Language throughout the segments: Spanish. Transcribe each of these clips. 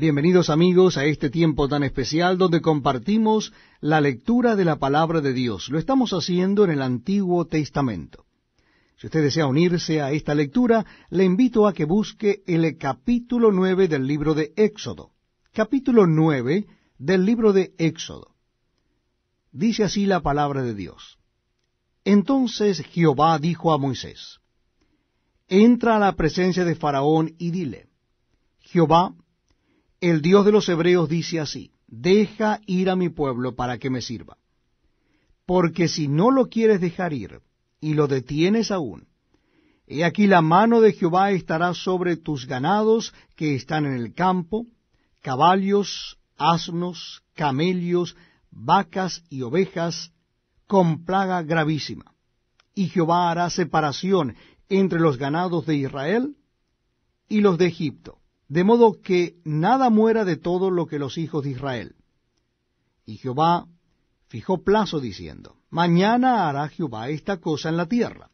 Bienvenidos amigos a este tiempo tan especial donde compartimos la lectura de la palabra de Dios. Lo estamos haciendo en el Antiguo Testamento. Si usted desea unirse a esta lectura, le invito a que busque el capítulo 9 del libro de Éxodo. Capítulo 9 del libro de Éxodo. Dice así la palabra de Dios. Entonces Jehová dijo a Moisés, Entra a la presencia de Faraón y dile, Jehová el Dios de los Hebreos dice así, deja ir a mi pueblo para que me sirva. Porque si no lo quieres dejar ir y lo detienes aún, he aquí la mano de Jehová estará sobre tus ganados que están en el campo, caballos, asnos, camellos, vacas y ovejas, con plaga gravísima. Y Jehová hará separación entre los ganados de Israel y los de Egipto de modo que nada muera de todo lo que los hijos de Israel. Y Jehová fijó plazo diciendo, Mañana hará Jehová esta cosa en la tierra.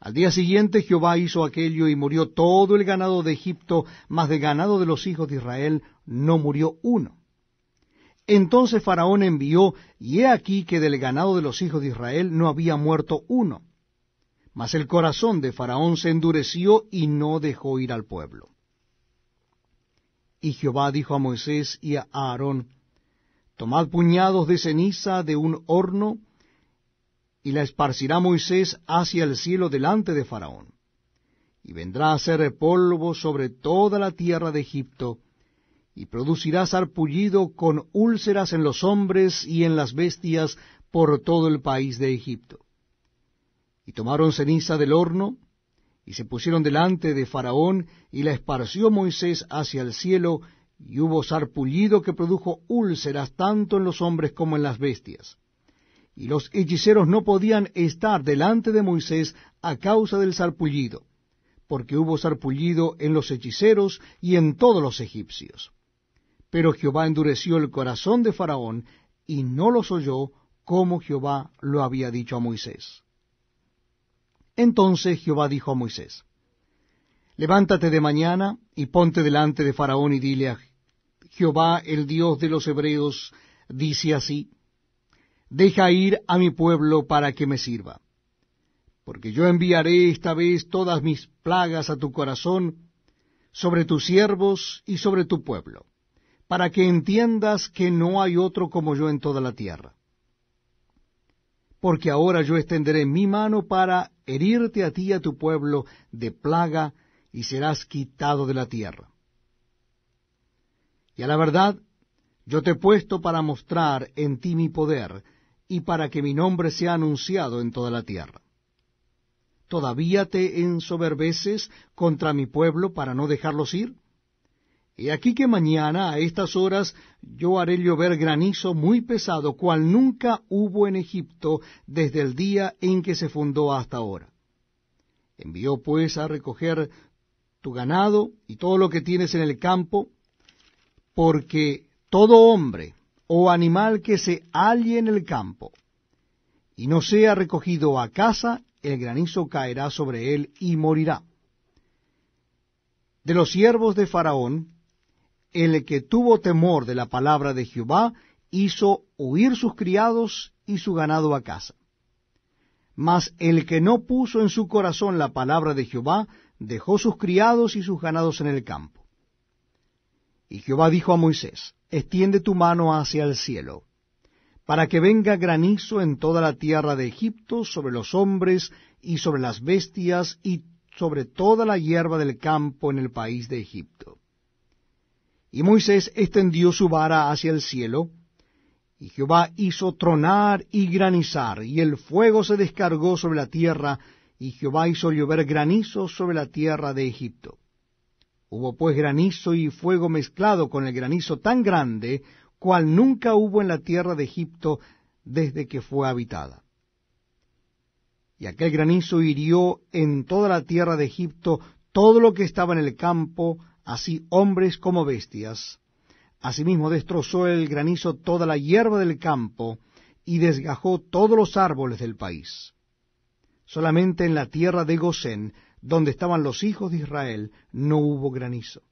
Al día siguiente Jehová hizo aquello y murió todo el ganado de Egipto, mas de ganado de los hijos de Israel no murió uno. Entonces Faraón envió, y he aquí que del ganado de los hijos de Israel no había muerto uno. Mas el corazón de Faraón se endureció y no dejó ir al pueblo. Y Jehová dijo a Moisés y a Aarón, Tomad puñados de ceniza de un horno, y la esparcirá Moisés hacia el cielo delante de Faraón. Y vendrá a ser polvo sobre toda la tierra de Egipto, y producirá sarpullido con úlceras en los hombres y en las bestias por todo el país de Egipto. Y tomaron ceniza del horno, y se pusieron delante de Faraón, y la esparció Moisés hacia el cielo, y hubo sarpullido que produjo úlceras tanto en los hombres como en las bestias. Y los hechiceros no podían estar delante de Moisés a causa del sarpullido, porque hubo sarpullido en los hechiceros y en todos los egipcios. Pero Jehová endureció el corazón de Faraón, y no los oyó como Jehová lo había dicho a Moisés. Entonces Jehová dijo a Moisés, Levántate de mañana y ponte delante de Faraón y dile a Jehová, el Dios de los hebreos, dice así, Deja ir a mi pueblo para que me sirva, porque yo enviaré esta vez todas mis plagas a tu corazón, sobre tus siervos y sobre tu pueblo, para que entiendas que no hay otro como yo en toda la tierra porque ahora yo extenderé mi mano para herirte a ti y a tu pueblo de plaga, y serás quitado de la tierra. Y a la verdad, yo te he puesto para mostrar en ti mi poder, y para que mi nombre sea anunciado en toda la tierra. ¿Todavía te ensoberbeces contra mi pueblo para no dejarlos ir? Y aquí que mañana a estas horas yo haré llover granizo muy pesado, cual nunca hubo en Egipto desde el día en que se fundó hasta ahora. Envió pues a recoger tu ganado y todo lo que tienes en el campo, porque todo hombre o animal que se halle en el campo y no sea recogido a casa, el granizo caerá sobre él y morirá. De los siervos de Faraón, el que tuvo temor de la palabra de Jehová hizo huir sus criados y su ganado a casa. Mas el que no puso en su corazón la palabra de Jehová dejó sus criados y sus ganados en el campo. Y Jehová dijo a Moisés, Estiende tu mano hacia el cielo, para que venga granizo en toda la tierra de Egipto sobre los hombres y sobre las bestias y sobre toda la hierba del campo en el país de Egipto. Y Moisés extendió su vara hacia el cielo, y Jehová hizo tronar y granizar, y el fuego se descargó sobre la tierra, y Jehová hizo llover granizo sobre la tierra de Egipto. Hubo pues granizo y fuego mezclado con el granizo tan grande, cual nunca hubo en la tierra de Egipto desde que fue habitada. Y aquel granizo hirió en toda la tierra de Egipto todo lo que estaba en el campo, así hombres como bestias. Asimismo destrozó el granizo toda la hierba del campo y desgajó todos los árboles del país. Solamente en la tierra de Gosén, donde estaban los hijos de Israel, no hubo granizo.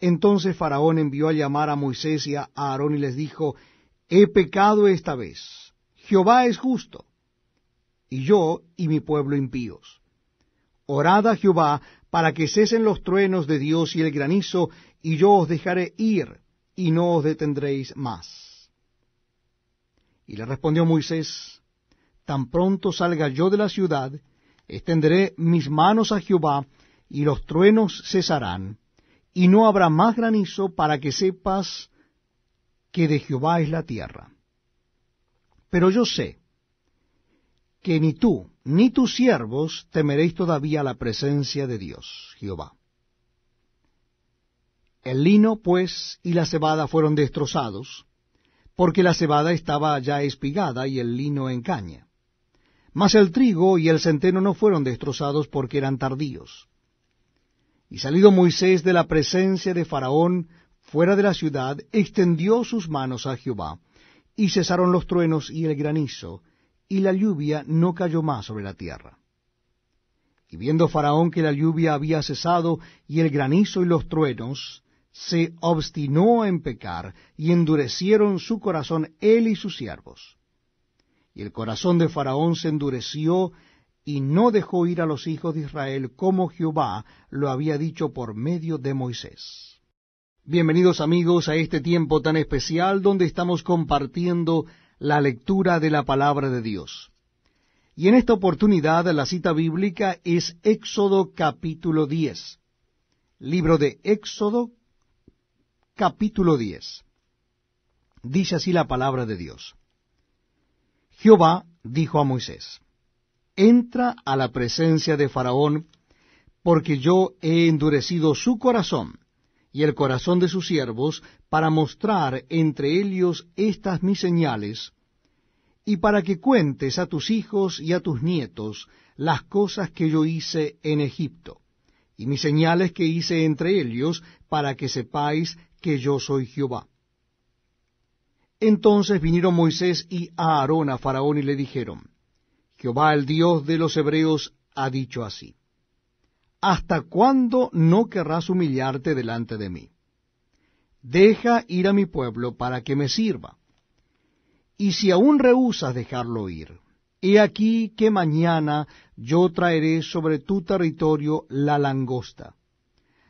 Entonces Faraón envió a llamar a Moisés y a Aarón y les dijo, He pecado esta vez. Jehová es justo, y yo y mi pueblo impíos. Orad a Jehová para que cesen los truenos de Dios y el granizo, y yo os dejaré ir, y no os detendréis más. Y le respondió Moisés, Tan pronto salga yo de la ciudad, extenderé mis manos a Jehová, y los truenos cesarán, y no habrá más granizo para que sepas que de Jehová es la tierra. Pero yo sé que ni tú, ni tus siervos temeréis todavía la presencia de Dios, Jehová. El lino, pues, y la cebada fueron destrozados, porque la cebada estaba ya espigada y el lino en caña. Mas el trigo y el centeno no fueron destrozados porque eran tardíos. Y salido Moisés de la presencia de Faraón fuera de la ciudad, extendió sus manos a Jehová, y cesaron los truenos y el granizo, y la lluvia no cayó más sobre la tierra. Y viendo Faraón que la lluvia había cesado y el granizo y los truenos, se obstinó en pecar y endurecieron su corazón él y sus siervos. Y el corazón de Faraón se endureció y no dejó ir a los hijos de Israel como Jehová lo había dicho por medio de Moisés. Bienvenidos amigos a este tiempo tan especial donde estamos compartiendo la lectura de la palabra de Dios. Y en esta oportunidad la cita bíblica es Éxodo capítulo 10. Libro de Éxodo capítulo 10. Dice así la palabra de Dios. Jehová dijo a Moisés, Entra a la presencia de Faraón, porque yo he endurecido su corazón y el corazón de sus siervos, para mostrar entre ellos estas mis señales, y para que cuentes a tus hijos y a tus nietos las cosas que yo hice en Egipto, y mis señales que hice entre ellos, para que sepáis que yo soy Jehová. Entonces vinieron Moisés y Aarón a Faraón y le dijeron, Jehová el Dios de los hebreos ha dicho así. ¿hasta cuándo no querrás humillarte delante de mí? Deja ir a mi pueblo para que me sirva. Y si aún rehusas dejarlo ir, he aquí que mañana yo traeré sobre tu territorio la langosta,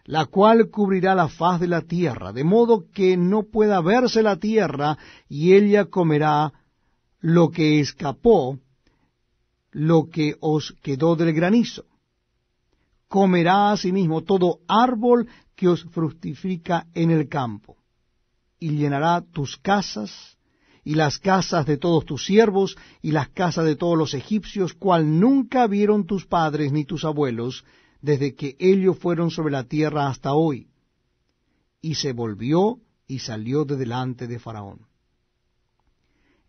la cual cubrirá la faz de la tierra, de modo que no pueda verse la tierra, y ella comerá lo que escapó, lo que os quedó del granizo comerá asimismo sí todo árbol que os fructifica en el campo, y llenará tus casas, y las casas de todos tus siervos, y las casas de todos los egipcios, cual nunca vieron tus padres ni tus abuelos, desde que ellos fueron sobre la tierra hasta hoy. Y se volvió y salió de delante de Faraón.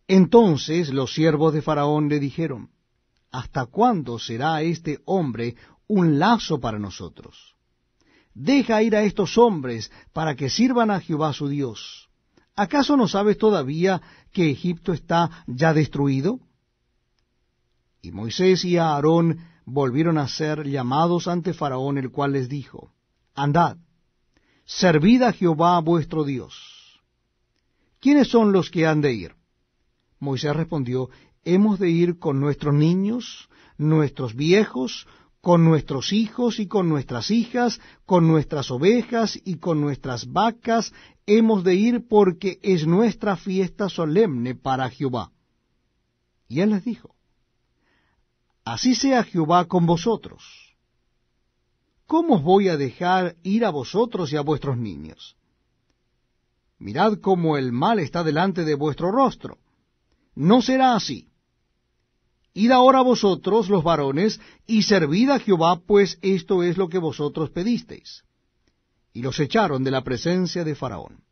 Entonces los siervos de Faraón le dijeron, ¿Hasta cuándo será este hombre un lazo para nosotros. Deja ir a estos hombres para que sirvan a Jehová su Dios. ¿Acaso no sabes todavía que Egipto está ya destruido? Y Moisés y Aarón volvieron a ser llamados ante Faraón, el cual les dijo, Andad, servid a Jehová vuestro Dios. ¿Quiénes son los que han de ir? Moisés respondió, Hemos de ir con nuestros niños, nuestros viejos, con nuestros hijos y con nuestras hijas, con nuestras ovejas y con nuestras vacas, hemos de ir porque es nuestra fiesta solemne para Jehová. Y él les dijo, Así sea Jehová con vosotros. ¿Cómo os voy a dejar ir a vosotros y a vuestros niños? Mirad cómo el mal está delante de vuestro rostro. No será así Id ahora vosotros, los varones, y servid a Jehová, pues esto es lo que vosotros pedisteis. Y los echaron de la presencia de Faraón.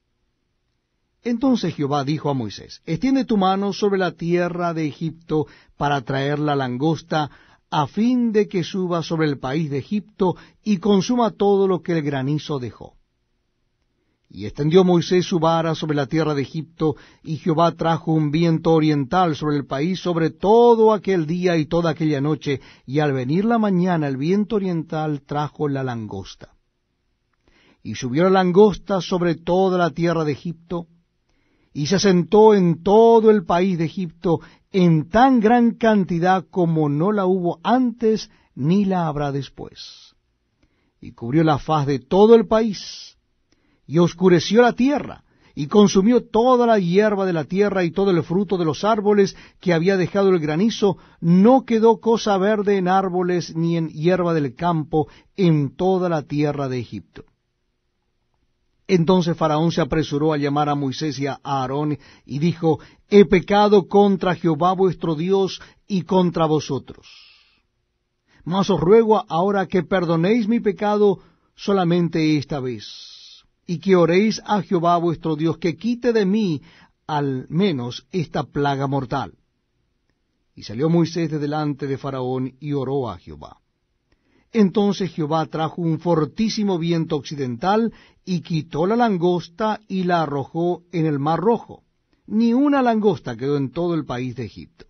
Entonces Jehová dijo a Moisés, Estiende tu mano sobre la tierra de Egipto para traer la langosta, a fin de que suba sobre el país de Egipto y consuma todo lo que el granizo dejó. Y extendió Moisés su vara sobre la tierra de Egipto, y Jehová trajo un viento oriental sobre el país sobre todo aquel día y toda aquella noche, y al venir la mañana el viento oriental trajo la langosta. Y subió la langosta sobre toda la tierra de Egipto, y se asentó en todo el país de Egipto en tan gran cantidad como no la hubo antes ni la habrá después. Y cubrió la faz de todo el país, y oscureció la tierra, y consumió toda la hierba de la tierra y todo el fruto de los árboles que había dejado el granizo, no quedó cosa verde en árboles ni en hierba del campo en toda la tierra de Egipto. Entonces Faraón se apresuró a llamar a Moisés y a Aarón y dijo, He pecado contra Jehová vuestro Dios y contra vosotros. Mas os ruego ahora que perdonéis mi pecado solamente esta vez y que oréis a Jehová vuestro Dios que quite de mí al menos esta plaga mortal. Y salió Moisés de delante de Faraón y oró a Jehová. Entonces Jehová trajo un fortísimo viento occidental y quitó la langosta y la arrojó en el mar rojo. Ni una langosta quedó en todo el país de Egipto.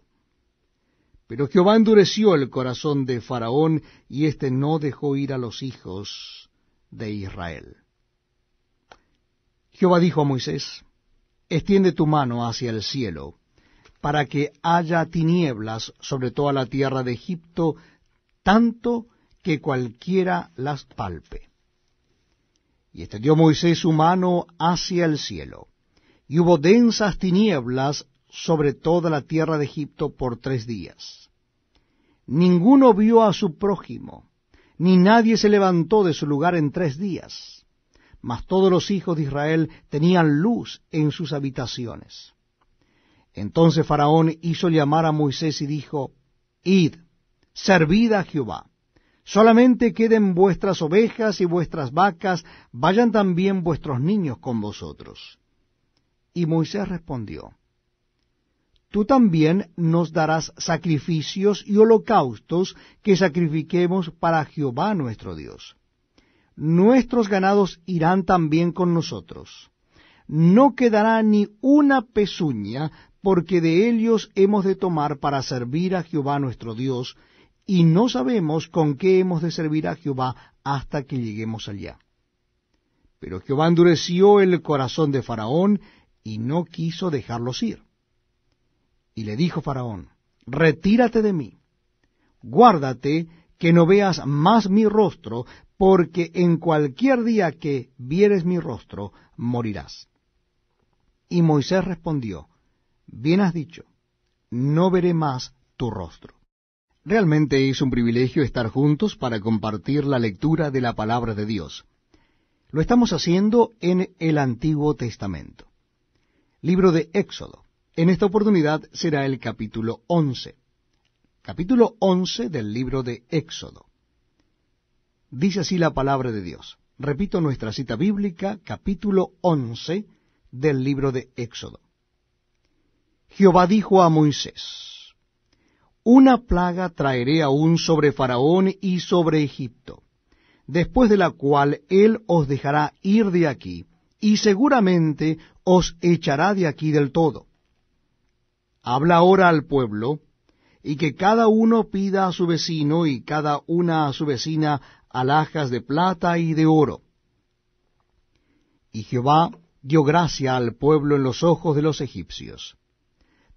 Pero Jehová endureció el corazón de Faraón y éste no dejó ir a los hijos de Israel. Jehová dijo a Moisés, Extiende tu mano hacia el cielo, para que haya tinieblas sobre toda la tierra de Egipto, tanto que cualquiera las palpe. Y extendió Moisés su mano hacia el cielo, y hubo densas tinieblas sobre toda la tierra de Egipto por tres días. Ninguno vio a su prójimo, ni nadie se levantó de su lugar en tres días mas todos los hijos de Israel tenían luz en sus habitaciones. Entonces Faraón hizo llamar a Moisés y dijo, Id, servid a Jehová. Solamente queden vuestras ovejas y vuestras vacas, vayan también vuestros niños con vosotros. Y Moisés respondió, Tú también nos darás sacrificios y holocaustos que sacrifiquemos para Jehová nuestro Dios nuestros ganados irán también con nosotros. No quedará ni una pezuña, porque de ellos hemos de tomar para servir a Jehová nuestro Dios, y no sabemos con qué hemos de servir a Jehová hasta que lleguemos allá. Pero Jehová endureció el corazón de Faraón, y no quiso dejarlos ir. Y le dijo Faraón, Retírate de mí, guárdate, que no veas más mi rostro, porque en cualquier día que vieres mi rostro, morirás. Y Moisés respondió, Bien has dicho, no veré más tu rostro. Realmente es un privilegio estar juntos para compartir la lectura de la palabra de Dios. Lo estamos haciendo en el Antiguo Testamento. Libro de Éxodo. En esta oportunidad será el capítulo once capítulo 11 del libro de Éxodo. Dice así la palabra de Dios. Repito nuestra cita bíblica, capítulo 11 del libro de Éxodo. Jehová dijo a Moisés, Una plaga traeré aún sobre Faraón y sobre Egipto, después de la cual él os dejará ir de aquí, y seguramente os echará de aquí del todo. Habla ahora al pueblo, y que cada uno pida a su vecino y cada una a su vecina alhajas de plata y de oro. Y Jehová dio gracia al pueblo en los ojos de los egipcios.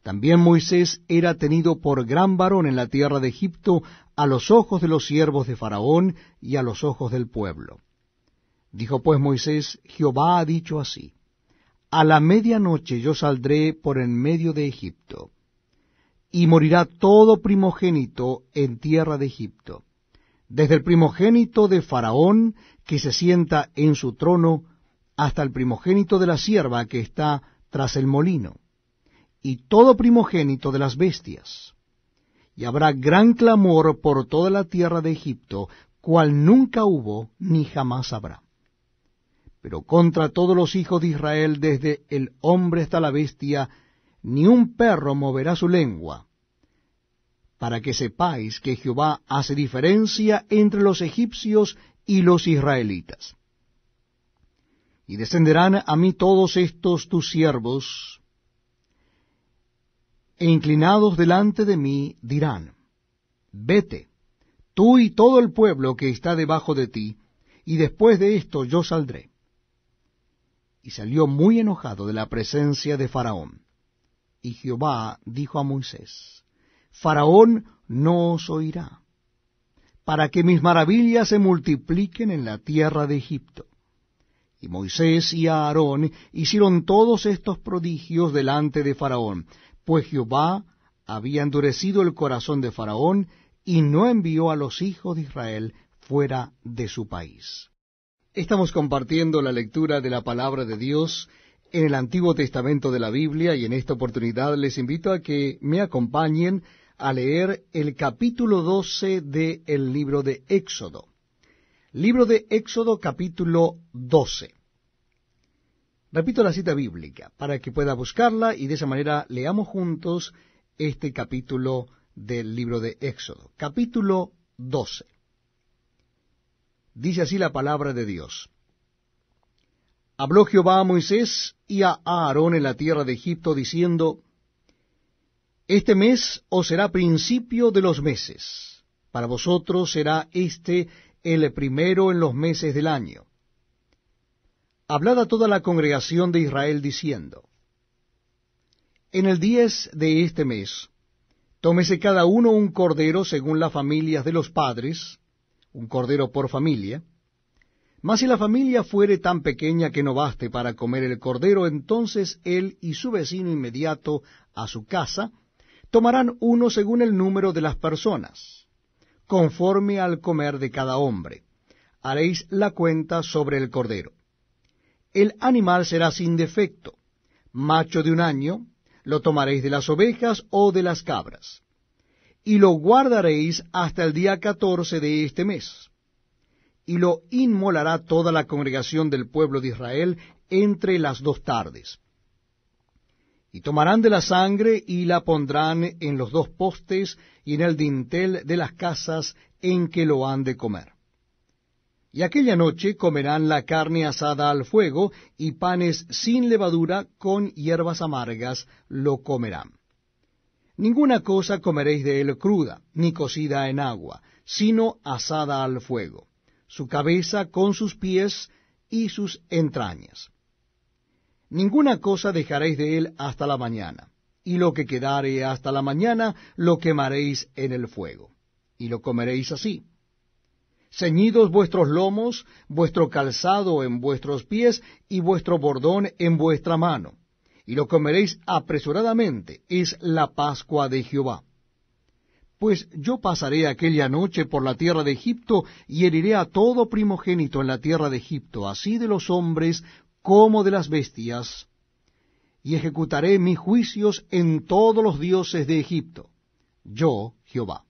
También Moisés era tenido por gran varón en la tierra de Egipto a los ojos de los siervos de Faraón y a los ojos del pueblo. Dijo pues Moisés, Jehová ha dicho así, A la medianoche yo saldré por en medio de Egipto y morirá todo primogénito en tierra de Egipto, desde el primogénito de Faraón que se sienta en su trono, hasta el primogénito de la sierva que está tras el molino, y todo primogénito de las bestias. Y habrá gran clamor por toda la tierra de Egipto, cual nunca hubo ni jamás habrá. Pero contra todos los hijos de Israel, desde el hombre hasta la bestia, ni un perro moverá su lengua, para que sepáis que Jehová hace diferencia entre los egipcios y los israelitas. Y descenderán a mí todos estos tus siervos, e inclinados delante de mí dirán, Vete, tú y todo el pueblo que está debajo de ti, y después de esto yo saldré. Y salió muy enojado de la presencia de Faraón. Y Jehová dijo a Moisés, Faraón no os oirá, para que mis maravillas se multipliquen en la tierra de Egipto. Y Moisés y Aarón hicieron todos estos prodigios delante de Faraón, pues Jehová había endurecido el corazón de Faraón y no envió a los hijos de Israel fuera de su país. Estamos compartiendo la lectura de la palabra de Dios en el Antiguo Testamento de la Biblia y en esta oportunidad les invito a que me acompañen a leer el capítulo 12 del libro de Éxodo. Libro de Éxodo capítulo 12. Repito la cita bíblica para que pueda buscarla y de esa manera leamos juntos este capítulo del libro de Éxodo. Capítulo 12. Dice así la palabra de Dios. Habló Jehová a Moisés y a Aarón en la tierra de Egipto, diciendo, Este mes os será principio de los meses, para vosotros será este el primero en los meses del año. Hablad a toda la congregación de Israel diciendo, En el diez de este mes, tómese cada uno un cordero según las familias de los padres, un cordero por familia, mas si la familia fuere tan pequeña que no baste para comer el cordero, entonces él y su vecino inmediato a su casa tomarán uno según el número de las personas, conforme al comer de cada hombre. Haréis la cuenta sobre el cordero. El animal será sin defecto, macho de un año, lo tomaréis de las ovejas o de las cabras, y lo guardaréis hasta el día catorce de este mes y lo inmolará toda la congregación del pueblo de Israel entre las dos tardes. Y tomarán de la sangre y la pondrán en los dos postes y en el dintel de las casas en que lo han de comer. Y aquella noche comerán la carne asada al fuego y panes sin levadura con hierbas amargas lo comerán. Ninguna cosa comeréis de él cruda, ni cocida en agua, sino asada al fuego su cabeza con sus pies y sus entrañas. Ninguna cosa dejaréis de él hasta la mañana, y lo que quedare hasta la mañana lo quemaréis en el fuego, y lo comeréis así. Ceñidos vuestros lomos, vuestro calzado en vuestros pies y vuestro bordón en vuestra mano, y lo comeréis apresuradamente, es la Pascua de Jehová pues yo pasaré aquella noche por la tierra de Egipto y heriré a todo primogénito en la tierra de Egipto, así de los hombres como de las bestias, y ejecutaré mis juicios en todos los dioses de Egipto, yo Jehová.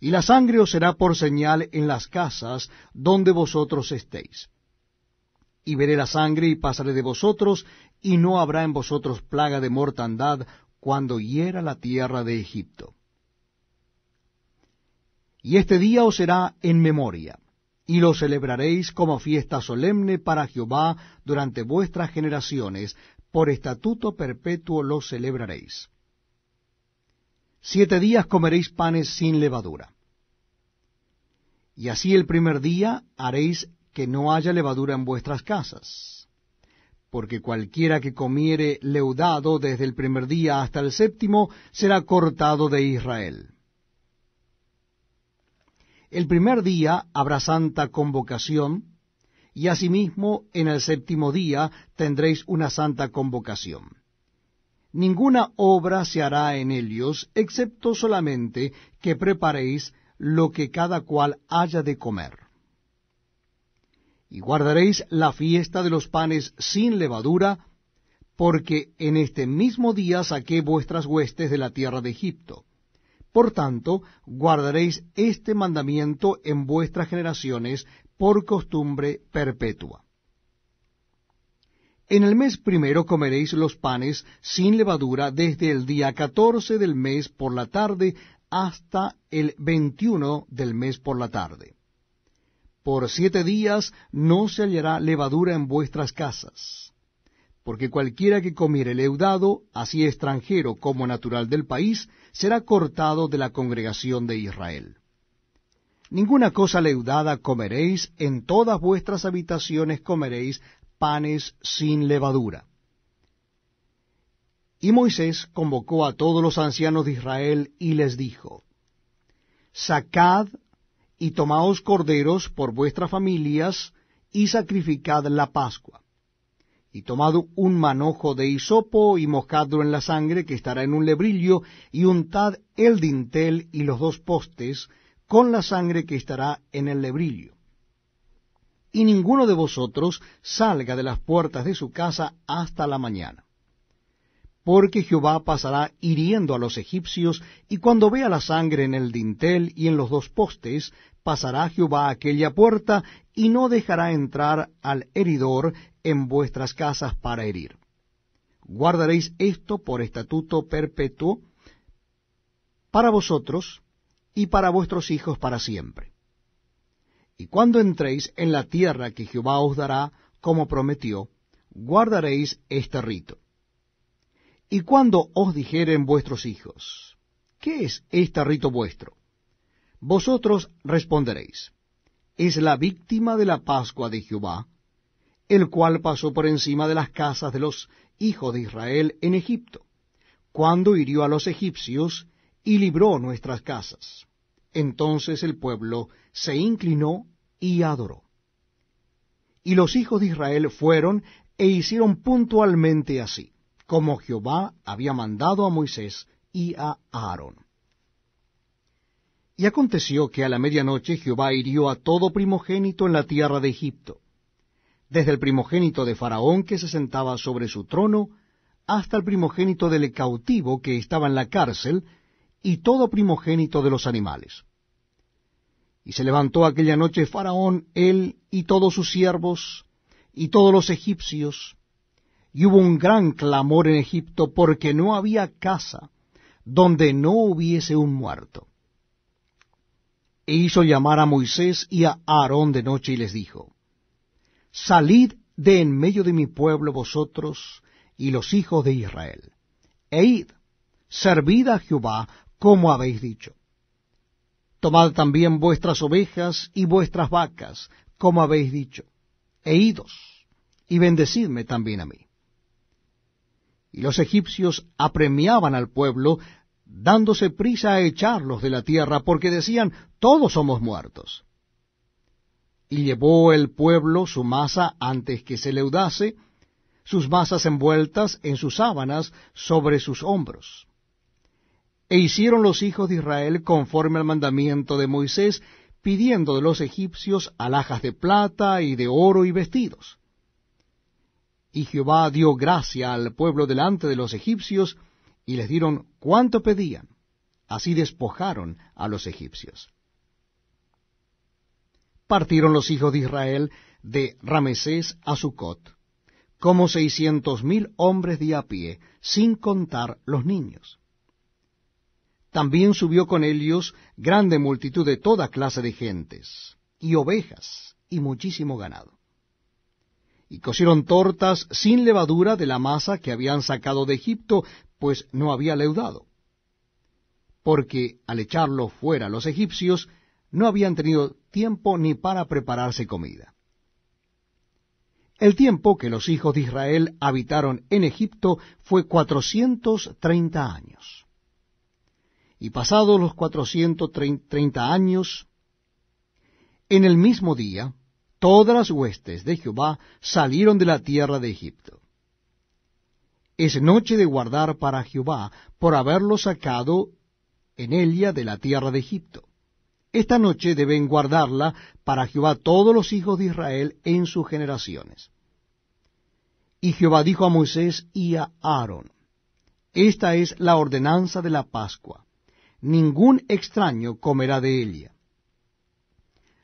Y la sangre os será por señal en las casas donde vosotros estéis. Y veré la sangre y pasaré de vosotros, y no habrá en vosotros plaga de mortandad cuando hiera la tierra de Egipto y este día os será en memoria, y lo celebraréis como fiesta solemne para Jehová durante vuestras generaciones, por estatuto perpetuo lo celebraréis. Siete días comeréis panes sin levadura. Y así el primer día haréis que no haya levadura en vuestras casas. Porque cualquiera que comiere leudado desde el primer día hasta el séptimo será cortado de Israel el primer día habrá santa convocación, y asimismo en el séptimo día tendréis una santa convocación. Ninguna obra se hará en ellos, excepto solamente que preparéis lo que cada cual haya de comer. Y guardaréis la fiesta de los panes sin levadura, porque en este mismo día saqué vuestras huestes de la tierra de Egipto. Por tanto, guardaréis este mandamiento en vuestras generaciones por costumbre perpetua. En el mes primero comeréis los panes sin levadura desde el día catorce del mes por la tarde hasta el veintiuno del mes por la tarde. Por siete días no se hallará levadura en vuestras casas, porque cualquiera que comiere leudado, así extranjero como natural del país, será cortado de la congregación de Israel. Ninguna cosa leudada comeréis, en todas vuestras habitaciones comeréis panes sin levadura. Y Moisés convocó a todos los ancianos de Israel y les dijo, Sacad y tomaos corderos por vuestras familias y sacrificad la Pascua y tomado un manojo de hisopo y mojadlo en la sangre que estará en un lebrillo, y untad el dintel y los dos postes con la sangre que estará en el lebrillo. Y ninguno de vosotros salga de las puertas de su casa hasta la mañana. Porque Jehová pasará hiriendo a los egipcios, y cuando vea la sangre en el dintel y en los dos postes, pasará Jehová aquella puerta, y no dejará entrar al heridor, en vuestras casas para herir. Guardaréis esto por estatuto perpetuo para vosotros y para vuestros hijos para siempre. Y cuando entréis en la tierra que Jehová os dará, como prometió, guardaréis este rito. Y cuando os dijeren vuestros hijos, ¿qué es este rito vuestro? Vosotros responderéis, es la víctima de la Pascua de Jehová, el cual pasó por encima de las casas de los hijos de Israel en Egipto, cuando hirió a los egipcios y libró nuestras casas. Entonces el pueblo se inclinó y adoró. Y los hijos de Israel fueron e hicieron puntualmente así, como Jehová había mandado a Moisés y a Aarón. Y aconteció que a la medianoche Jehová hirió a todo primogénito en la tierra de Egipto, desde el primogénito de Faraón que se sentaba sobre su trono, hasta el primogénito del cautivo que estaba en la cárcel, y todo primogénito de los animales. Y se levantó aquella noche Faraón, él y todos sus siervos, y todos los egipcios, y hubo un gran clamor en Egipto porque no había casa donde no hubiese un muerto. E hizo llamar a Moisés y a Aarón de noche y les dijo, Salid de en medio de mi pueblo vosotros y los hijos de Israel, e id, servid a Jehová como habéis dicho. Tomad también vuestras ovejas y vuestras vacas, como habéis dicho, e idos, y bendecidme también a mí. Y los egipcios apremiaban al pueblo, dándose prisa a echarlos de la tierra, porque decían, todos somos muertos y llevó el pueblo su masa antes que se leudase, sus masas envueltas en sus sábanas sobre sus hombros. E hicieron los hijos de Israel conforme al mandamiento de Moisés, pidiendo de los egipcios alhajas de plata y de oro y vestidos. Y Jehová dio gracia al pueblo delante de los egipcios, y les dieron cuanto pedían. Así despojaron a los egipcios partieron los hijos de Israel de Ramesés a Sucot, como seiscientos mil hombres de a pie, sin contar los niños. También subió con ellos grande multitud de toda clase de gentes, y ovejas, y muchísimo ganado. Y cocieron tortas sin levadura de la masa que habían sacado de Egipto, pues no había leudado. Porque al echarlo fuera los egipcios, no habían tenido tiempo ni para prepararse comida. El tiempo que los hijos de Israel habitaron en Egipto fue cuatrocientos treinta años. Y pasados los cuatrocientos treinta años, en el mismo día, todas las huestes de Jehová salieron de la tierra de Egipto. Es noche de guardar para Jehová por haberlo sacado en ella de la tierra de Egipto. Esta noche deben guardarla para Jehová todos los hijos de Israel en sus generaciones. Y Jehová dijo a Moisés y a Aarón, Esta es la ordenanza de la Pascua, ningún extraño comerá de ella.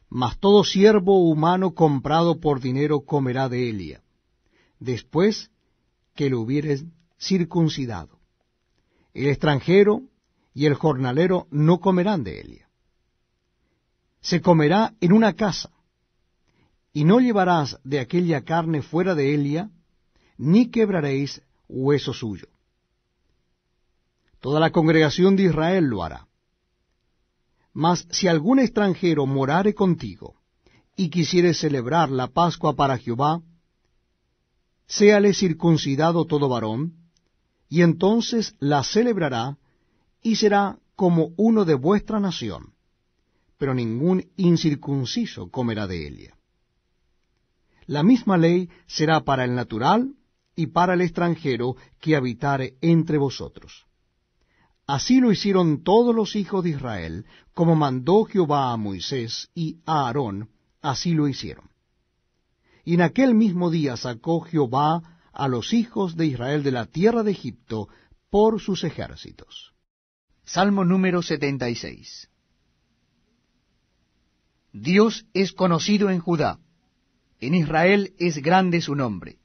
Mas todo siervo humano comprado por dinero comerá de ella, después que lo hubieres circuncidado. El extranjero y el jornalero no comerán de Elia se comerá en una casa, y no llevarás de aquella carne fuera de Elia, ni quebraréis hueso suyo. Toda la congregación de Israel lo hará. Mas si algún extranjero morare contigo, y quisiere celebrar la Pascua para Jehová, séale circuncidado todo varón, y entonces la celebrará, y será como uno de vuestra nación pero ningún incircunciso comerá de ella. La misma ley será para el natural y para el extranjero que habitare entre vosotros. Así lo hicieron todos los hijos de Israel, como mandó Jehová a Moisés y a Aarón, así lo hicieron. Y en aquel mismo día sacó Jehová a los hijos de Israel de la tierra de Egipto por sus ejércitos. Salmo número 76 Dios es conocido en Judá, en Israel es grande su nombre.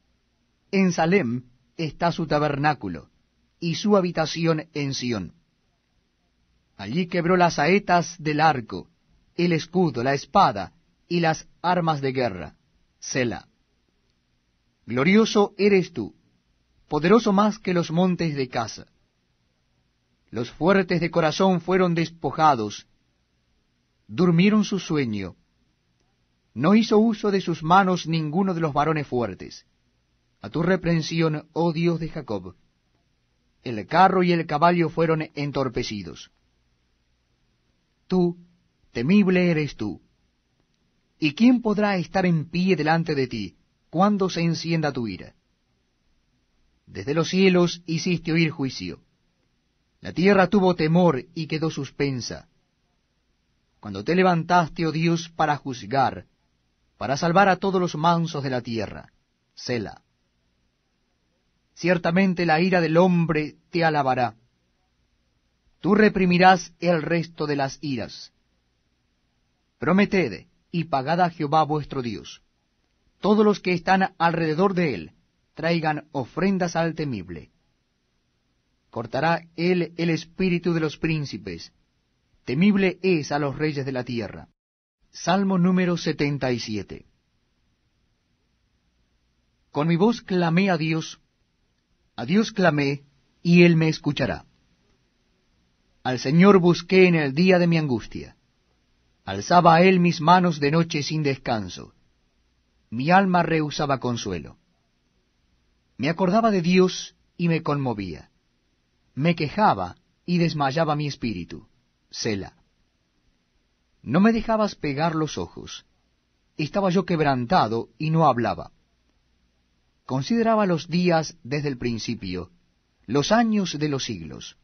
En Salem está su tabernáculo, y su habitación en Sión. Allí quebró las saetas del arco, el escudo, la espada y las armas de guerra. Selah. Glorioso eres tú, poderoso más que los montes de casa. Los fuertes de corazón fueron despojados durmieron su sueño. No hizo uso de sus manos ninguno de los varones fuertes. A tu reprensión, oh Dios de Jacob, el carro y el caballo fueron entorpecidos. Tú, temible eres tú. ¿Y quién podrá estar en pie delante de ti cuando se encienda tu ira? Desde los cielos hiciste oír juicio. La tierra tuvo temor y quedó suspensa cuando te levantaste, oh Dios, para juzgar, para salvar a todos los mansos de la tierra. Sela. Ciertamente la ira del hombre te alabará. Tú reprimirás el resto de las iras. Prometed y pagad a Jehová vuestro Dios. Todos los que están alrededor de él traigan ofrendas al temible. Cortará él el espíritu de los príncipes Temible es a los reyes de la tierra. Salmo número 77. Con mi voz clamé a Dios, a Dios clamé, y Él me escuchará. Al Señor busqué en el día de mi angustia. Alzaba a Él mis manos de noche sin descanso. Mi alma rehusaba consuelo. Me acordaba de Dios y me conmovía. Me quejaba y desmayaba mi espíritu. Sela. No me dejabas pegar los ojos. Estaba yo quebrantado y no hablaba. Consideraba los días desde el principio, los años de los siglos.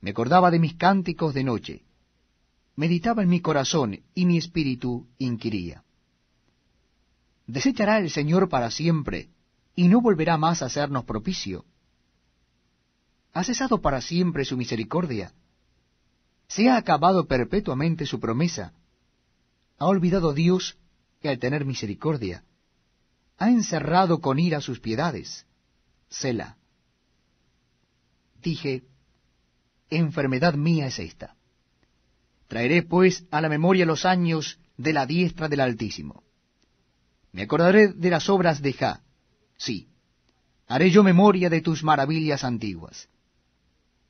Me acordaba de mis cánticos de noche. Meditaba en mi corazón y mi espíritu inquiría. Desechará el Señor para siempre y no volverá más a hacernos propicio. ¿Ha cesado para siempre su misericordia? Se ha acabado perpetuamente su promesa. Ha olvidado Dios que al tener misericordia, ha encerrado con ira sus piedades. Sela. Dije, enfermedad mía es esta. Traeré pues a la memoria los años de la diestra del Altísimo. Me acordaré de las obras de Ja. Sí, haré yo memoria de tus maravillas antiguas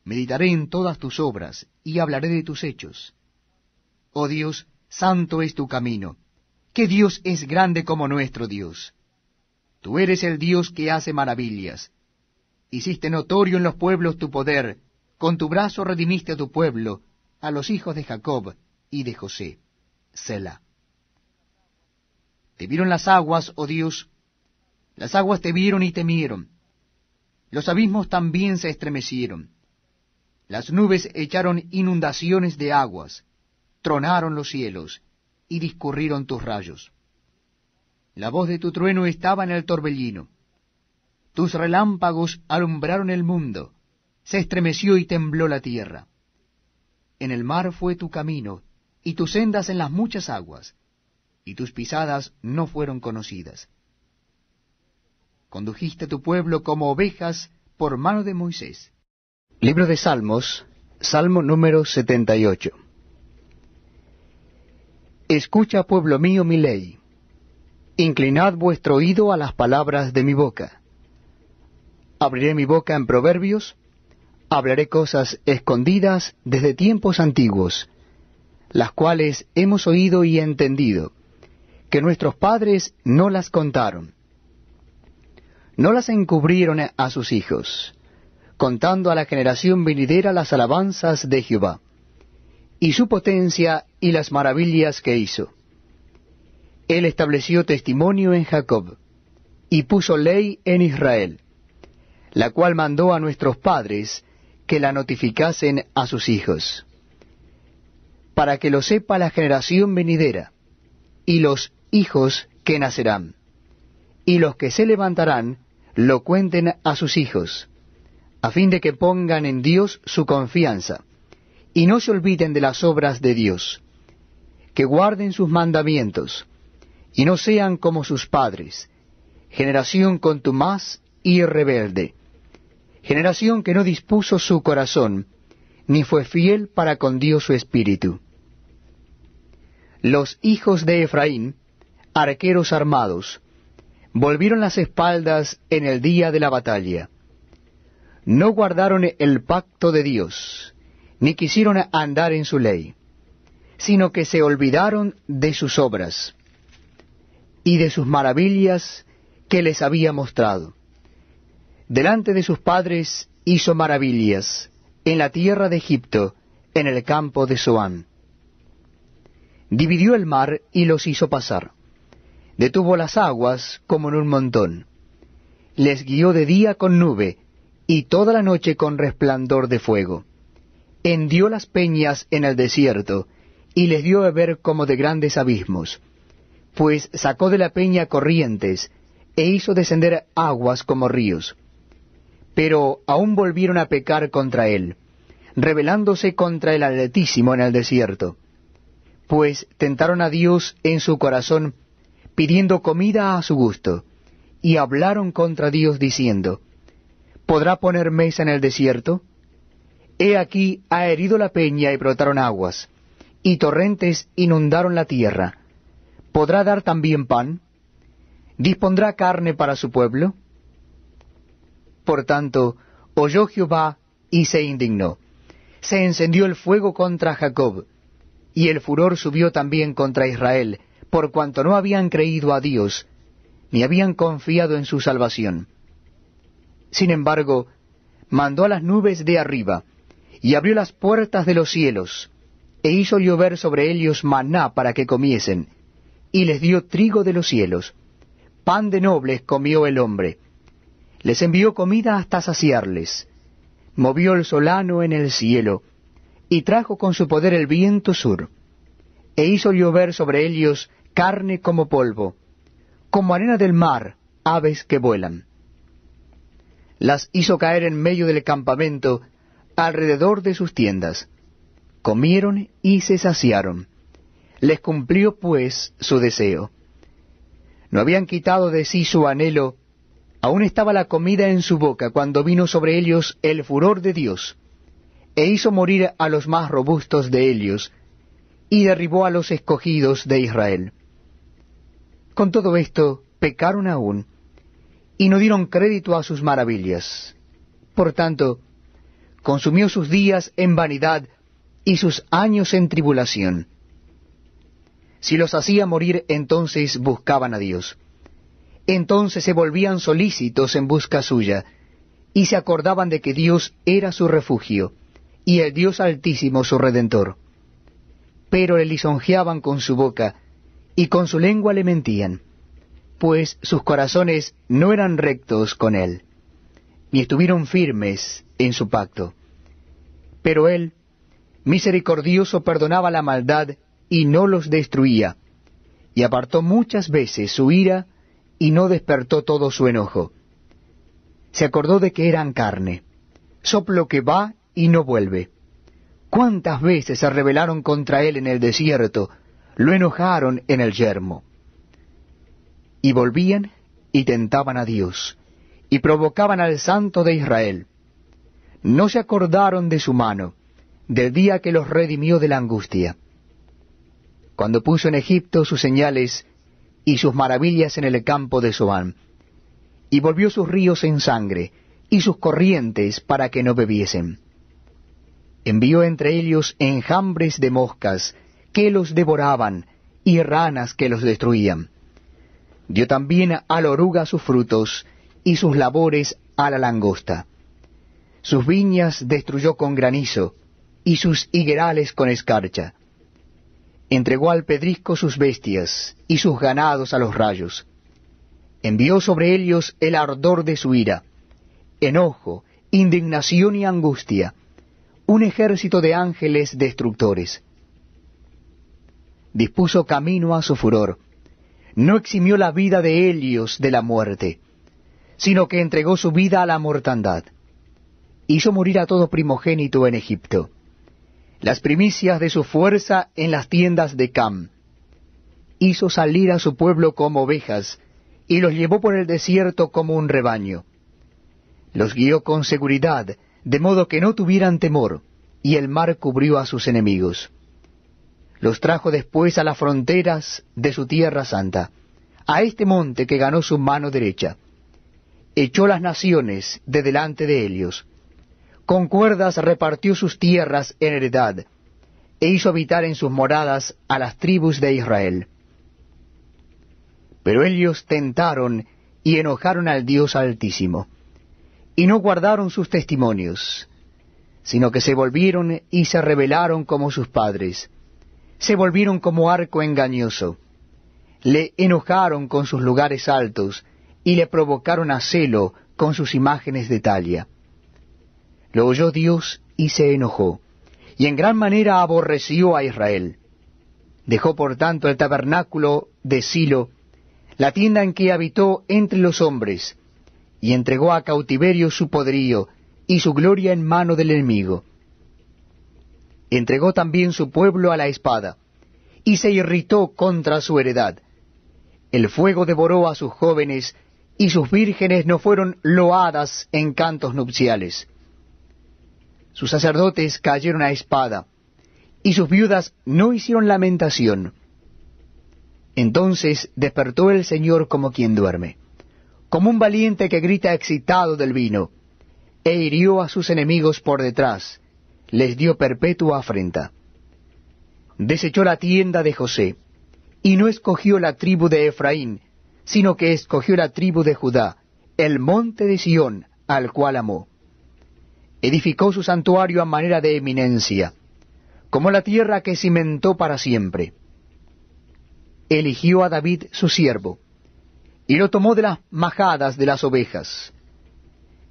meditaré en todas tus obras y hablaré de tus hechos. Oh Dios, santo es tu camino. ¿Qué Dios es grande como nuestro Dios? Tú eres el Dios que hace maravillas. Hiciste notorio en los pueblos tu poder, con tu brazo redimiste a tu pueblo, a los hijos de Jacob y de José. Selah. Te vieron las aguas, oh Dios, las aguas te vieron y temieron. Los abismos también se estremecieron. Las nubes echaron inundaciones de aguas, tronaron los cielos, y discurrieron tus rayos. La voz de tu trueno estaba en el torbellino. Tus relámpagos alumbraron el mundo, se estremeció y tembló la tierra. En el mar fue tu camino, y tus sendas en las muchas aguas, y tus pisadas no fueron conocidas. Condujiste a tu pueblo como ovejas por mano de Moisés Libro de Salmos, Salmo número 78. Escucha, pueblo mío, mi ley. Inclinad vuestro oído a las palabras de mi boca. Abriré mi boca en proverbios, hablaré cosas escondidas desde tiempos antiguos, las cuales hemos oído y entendido, que nuestros padres no las contaron. No las encubrieron a sus hijos contando a la generación venidera las alabanzas de Jehová, y su potencia y las maravillas que hizo. Él estableció testimonio en Jacob, y puso ley en Israel, la cual mandó a nuestros padres que la notificasen a sus hijos, para que lo sepa la generación venidera, y los hijos que nacerán, y los que se levantarán lo cuenten a sus hijos a fin de que pongan en Dios su confianza, y no se olviden de las obras de Dios, que guarden sus mandamientos, y no sean como sus padres, generación contumaz y rebelde, generación que no dispuso su corazón, ni fue fiel para con Dios su espíritu. Los hijos de Efraín, arqueros armados, volvieron las espaldas en el día de la batalla no guardaron el pacto de Dios, ni quisieron andar en su ley, sino que se olvidaron de sus obras y de sus maravillas que les había mostrado. Delante de sus padres hizo maravillas en la tierra de Egipto, en el campo de Soán. Dividió el mar y los hizo pasar. Detuvo las aguas como en un montón. Les guió de día con nube, y toda la noche con resplandor de fuego. Hendió las peñas en el desierto, y les dio a ver como de grandes abismos. Pues sacó de la peña corrientes, e hizo descender aguas como ríos. Pero aún volvieron a pecar contra él, rebelándose contra el Altísimo en el desierto. Pues tentaron a Dios en su corazón, pidiendo comida a su gusto, y hablaron contra Dios diciendo, ¿Podrá poner mesa en el desierto? He aquí ha herido la peña y brotaron aguas, y torrentes inundaron la tierra. ¿Podrá dar también pan? ¿Dispondrá carne para su pueblo? Por tanto, oyó Jehová y se indignó. Se encendió el fuego contra Jacob, y el furor subió también contra Israel, por cuanto no habían creído a Dios, ni habían confiado en su salvación. Sin embargo, mandó a las nubes de arriba, y abrió las puertas de los cielos, e hizo llover sobre ellos maná para que comiesen, y les dio trigo de los cielos. Pan de nobles comió el hombre. Les envió comida hasta saciarles. Movió el solano en el cielo, y trajo con su poder el viento sur, e hizo llover sobre ellos carne como polvo, como arena del mar, aves que vuelan las hizo caer en medio del campamento, alrededor de sus tiendas. Comieron y se saciaron. Les cumplió pues su deseo. No habían quitado de sí su anhelo, aún estaba la comida en su boca cuando vino sobre ellos el furor de Dios, e hizo morir a los más robustos de ellos, y derribó a los escogidos de Israel. Con todo esto, pecaron aún, y no dieron crédito a sus maravillas. Por tanto, consumió sus días en vanidad y sus años en tribulación. Si los hacía morir, entonces buscaban a Dios. Entonces se volvían solícitos en busca suya, y se acordaban de que Dios era su refugio, y el Dios Altísimo su Redentor. Pero le lisonjeaban con su boca, y con su lengua le mentían pues sus corazones no eran rectos con él, ni estuvieron firmes en su pacto. Pero él, misericordioso, perdonaba la maldad y no los destruía, y apartó muchas veces su ira y no despertó todo su enojo. Se acordó de que eran carne, soplo que va y no vuelve. ¿Cuántas veces se rebelaron contra él en el desierto? Lo enojaron en el yermo y volvían y tentaban a Dios, y provocaban al Santo de Israel. No se acordaron de su mano, del día que los redimió de la angustia, cuando puso en Egipto sus señales y sus maravillas en el campo de Soán, y volvió sus ríos en sangre, y sus corrientes para que no bebiesen. Envió entre ellos enjambres de moscas, que los devoraban, y ranas que los destruían. Dio también a la oruga sus frutos, y sus labores a la langosta. Sus viñas destruyó con granizo, y sus higuerales con escarcha. Entregó al pedrisco sus bestias, y sus ganados a los rayos. Envió sobre ellos el ardor de su ira, enojo, indignación y angustia, un ejército de ángeles destructores. Dispuso camino a su furor, no eximió la vida de Helios de la muerte, sino que entregó su vida a la mortandad. Hizo morir a todo primogénito en Egipto, las primicias de su fuerza en las tiendas de Cam. Hizo salir a su pueblo como ovejas, y los llevó por el desierto como un rebaño. Los guió con seguridad, de modo que no tuvieran temor, y el mar cubrió a sus enemigos. Los trajo después a las fronteras de su tierra santa, a este monte que ganó su mano derecha. Echó las naciones de delante de ellos. Con cuerdas repartió sus tierras en heredad, e hizo habitar en sus moradas a las tribus de Israel. Pero ellos tentaron y enojaron al Dios Altísimo, y no guardaron sus testimonios, sino que se volvieron y se rebelaron como sus padres, se volvieron como arco engañoso. Le enojaron con sus lugares altos y le provocaron a celo con sus imágenes de talla. Lo oyó Dios y se enojó, y en gran manera aborreció a Israel. Dejó por tanto el tabernáculo de Silo, la tienda en que habitó entre los hombres, y entregó a cautiverio su poderío y su gloria en mano del enemigo entregó también su pueblo a la espada, y se irritó contra su heredad. El fuego devoró a sus jóvenes, y sus vírgenes no fueron loadas en cantos nupciales. Sus sacerdotes cayeron a espada, y sus viudas no hicieron lamentación. Entonces despertó el Señor como quien duerme, como un valiente que grita excitado del vino, e hirió a sus enemigos por detrás, les dio perpetua afrenta. Desechó la tienda de José, y no escogió la tribu de Efraín, sino que escogió la tribu de Judá, el monte de Sión, al cual amó. Edificó su santuario a manera de eminencia, como la tierra que cimentó para siempre. Eligió a David su siervo, y lo tomó de las majadas de las ovejas.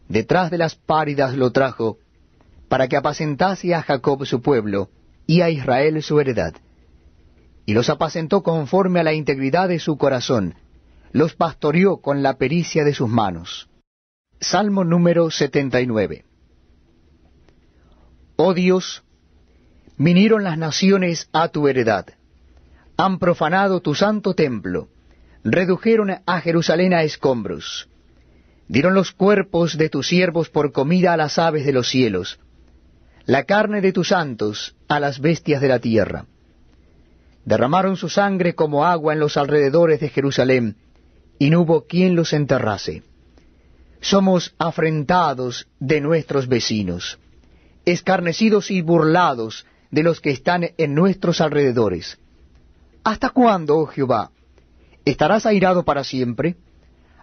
Detrás de las páridas lo trajo, para que apacentase a Jacob su pueblo, y a Israel su heredad. Y los apacentó conforme a la integridad de su corazón, los pastoreó con la pericia de sus manos. Salmo número 79 Oh Dios, vinieron las naciones a tu heredad, han profanado tu santo templo, redujeron a Jerusalén a escombros, dieron los cuerpos de tus siervos por comida a las aves de los cielos, la carne de tus santos a las bestias de la tierra. Derramaron su sangre como agua en los alrededores de Jerusalén, y no hubo quien los enterrase. Somos afrentados de nuestros vecinos, escarnecidos y burlados de los que están en nuestros alrededores. ¿Hasta cuándo, oh Jehová? ¿Estarás airado para siempre?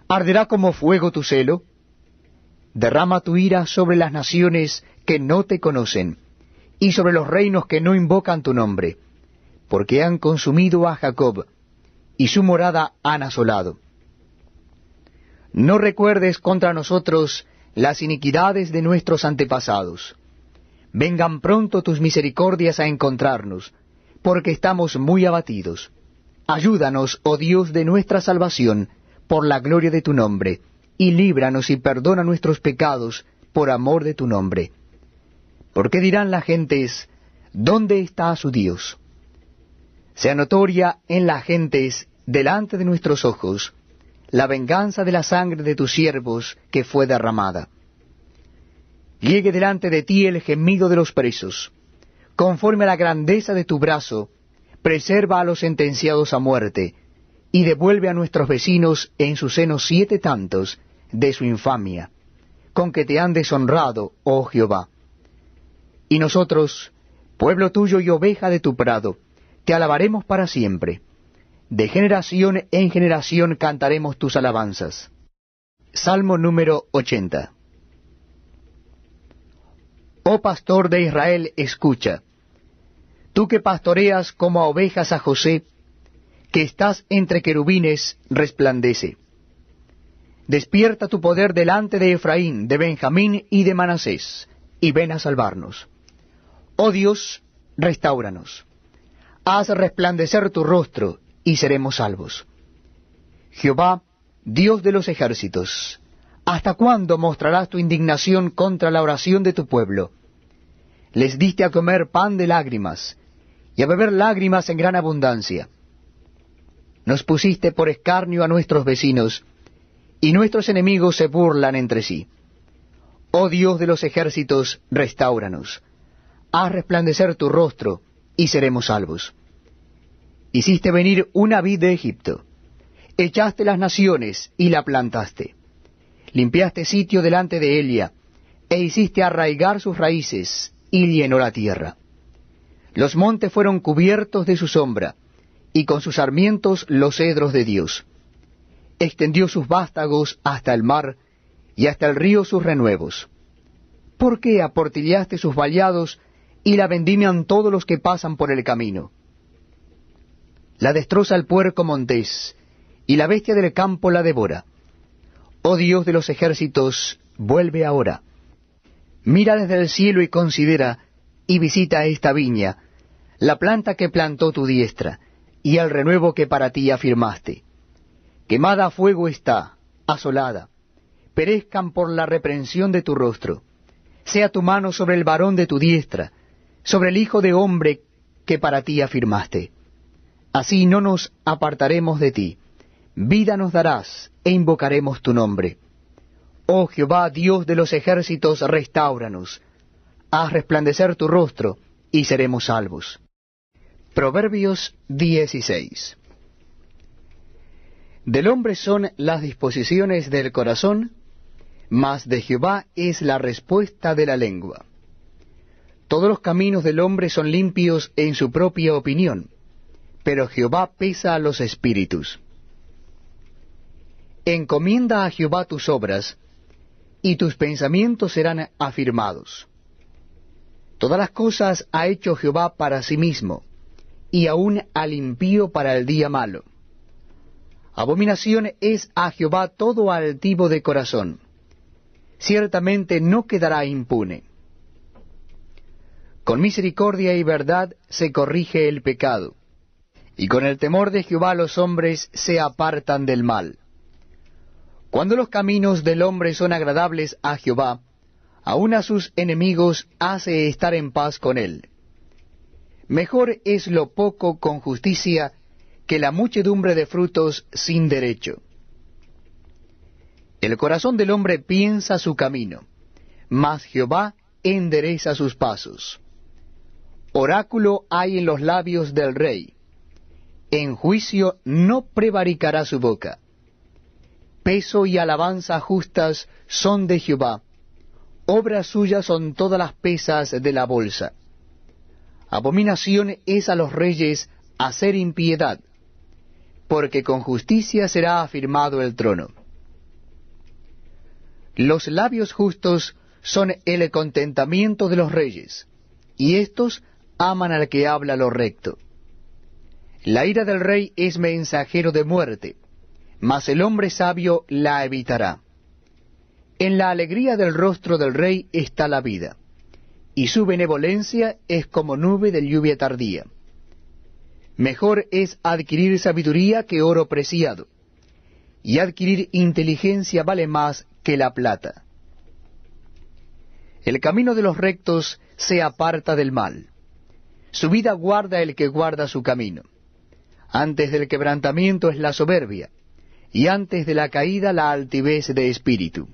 ¿Arderá como fuego tu celo? Derrama tu ira sobre las naciones que no te conocen, y sobre los reinos que no invocan tu nombre, porque han consumido a Jacob, y su morada han asolado. No recuerdes contra nosotros las iniquidades de nuestros antepasados. Vengan pronto tus misericordias a encontrarnos, porque estamos muy abatidos. Ayúdanos, oh Dios de nuestra salvación, por la gloria de tu nombre, y líbranos y perdona nuestros pecados, por amor de tu nombre. ¿Por qué dirán las gentes, ¿dónde está su Dios? Sea notoria en las gentes, delante de nuestros ojos, la venganza de la sangre de tus siervos que fue derramada. Llegue delante de ti el gemido de los presos. Conforme a la grandeza de tu brazo, preserva a los sentenciados a muerte, y devuelve a nuestros vecinos en su seno siete tantos de su infamia, con que te han deshonrado, oh Jehová. Y nosotros, pueblo tuyo y oveja de tu prado, te alabaremos para siempre. De generación en generación cantaremos tus alabanzas. Salmo número 80. Oh pastor de Israel, escucha. Tú que pastoreas como a ovejas a José, que estás entre querubines, resplandece. Despierta tu poder delante de Efraín, de Benjamín y de Manasés, y ven a salvarnos. Oh Dios, restauranos. Haz resplandecer tu rostro y seremos salvos. Jehová, Dios de los ejércitos, ¿hasta cuándo mostrarás tu indignación contra la oración de tu pueblo? Les diste a comer pan de lágrimas y a beber lágrimas en gran abundancia. Nos pusiste por escarnio a nuestros vecinos, y nuestros enemigos se burlan entre sí. Oh Dios de los ejércitos, restauranos haz resplandecer tu rostro, y seremos salvos. Hiciste venir una vid de Egipto, echaste las naciones y la plantaste. Limpiaste sitio delante de Elia, e hiciste arraigar sus raíces, y llenó la tierra. Los montes fueron cubiertos de su sombra, y con sus sarmientos los cedros de Dios. Extendió sus vástagos hasta el mar, y hasta el río sus renuevos. ¿Por qué aportillaste sus vallados y la vendimian todos los que pasan por el camino. La destroza el puerco montés, y la bestia del campo la devora. Oh Dios de los ejércitos, vuelve ahora. Mira desde el cielo y considera, y visita esta viña, la planta que plantó tu diestra, y el renuevo que para ti afirmaste. Quemada a fuego está, asolada, perezcan por la reprensión de tu rostro. Sea tu mano sobre el varón de tu diestra, sobre el Hijo de Hombre que para ti afirmaste. Así no nos apartaremos de ti. Vida nos darás e invocaremos tu nombre. Oh Jehová, Dios de los ejércitos, restauranos. Haz resplandecer tu rostro y seremos salvos. Proverbios 16. Del hombre son las disposiciones del corazón, mas de Jehová es la respuesta de la lengua. Todos los caminos del hombre son limpios en su propia opinión, pero Jehová pesa a los espíritus. Encomienda a Jehová tus obras, y tus pensamientos serán afirmados. Todas las cosas ha hecho Jehová para sí mismo, y aún al impío para el día malo. Abominación es a Jehová todo altivo de corazón. Ciertamente no quedará impune. Con misericordia y verdad se corrige el pecado, y con el temor de Jehová los hombres se apartan del mal. Cuando los caminos del hombre son agradables a Jehová, aun a sus enemigos hace estar en paz con él. Mejor es lo poco con justicia que la muchedumbre de frutos sin derecho. El corazón del hombre piensa su camino, mas Jehová endereza sus pasos. Oráculo hay en los labios del rey. En juicio no prevaricará su boca. Peso y alabanza justas son de Jehová. Obras suyas son todas las pesas de la bolsa. Abominación es a los reyes hacer impiedad, porque con justicia será afirmado el trono. Los labios justos son el contentamiento de los reyes, y estos aman al que habla lo recto. La ira del rey es mensajero de muerte, mas el hombre sabio la evitará. En la alegría del rostro del rey está la vida, y su benevolencia es como nube de lluvia tardía. Mejor es adquirir sabiduría que oro preciado, y adquirir inteligencia vale más que la plata. El camino de los rectos se aparta del mal su vida guarda el que guarda su camino. Antes del quebrantamiento es la soberbia, y antes de la caída la altivez de espíritu.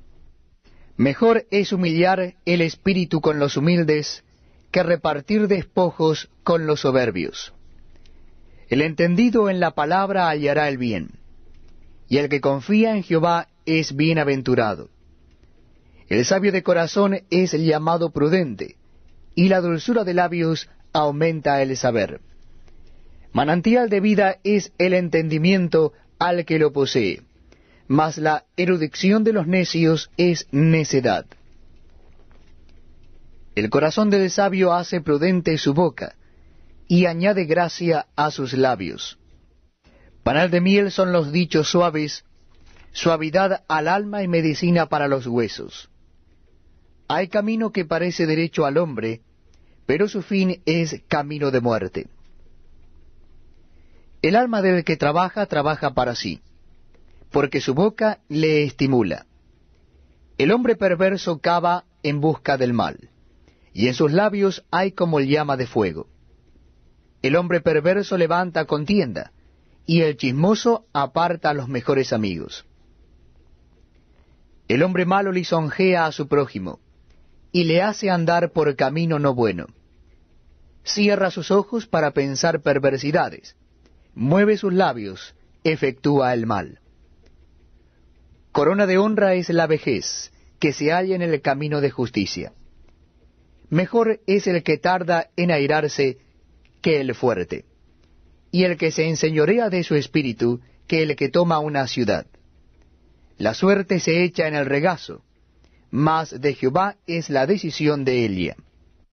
Mejor es humillar el espíritu con los humildes que repartir despojos con los soberbios. El entendido en la palabra hallará el bien, y el que confía en Jehová es bienaventurado. El sabio de corazón es llamado prudente, y la dulzura de labios aumenta el saber. Manantial de vida es el entendimiento al que lo posee, mas la erudición de los necios es necedad. El corazón del sabio hace prudente su boca, y añade gracia a sus labios. Panal de miel son los dichos suaves, suavidad al alma y medicina para los huesos. Hay camino que parece derecho al hombre, pero su fin es camino de muerte. El alma del que trabaja, trabaja para sí, porque su boca le estimula. El hombre perverso cava en busca del mal, y en sus labios hay como llama de fuego. El hombre perverso levanta contienda, y el chismoso aparta a los mejores amigos. El hombre malo lisonjea a su prójimo, y le hace andar por camino no bueno. Cierra sus ojos para pensar perversidades, mueve sus labios, efectúa el mal. Corona de honra es la vejez, que se halla en el camino de justicia. Mejor es el que tarda en airarse que el fuerte, y el que se enseñorea de su espíritu que el que toma una ciudad. La suerte se echa en el regazo, más de Jehová es la decisión de Elia.